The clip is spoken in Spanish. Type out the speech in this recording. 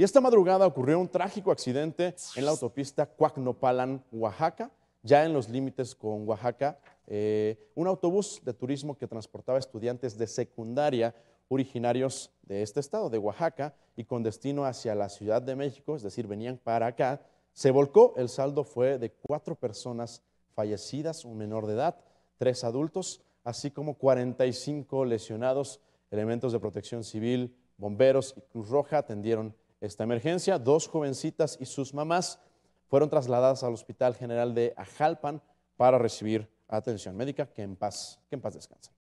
Y esta madrugada ocurrió un trágico accidente en la autopista Cuacnopalan, Oaxaca, ya en los límites con Oaxaca. Eh, un autobús de turismo que transportaba estudiantes de secundaria originarios de este estado, de Oaxaca, y con destino hacia la Ciudad de México, es decir, venían para acá, se volcó. El saldo fue de cuatro personas fallecidas, un menor de edad, tres adultos, así como 45 lesionados. Elementos de protección civil, bomberos y Cruz Roja atendieron esta emergencia. Dos jovencitas y sus mamás fueron trasladadas al Hospital General de Ajalpan para recibir atención médica. Que en paz, que en paz descansen.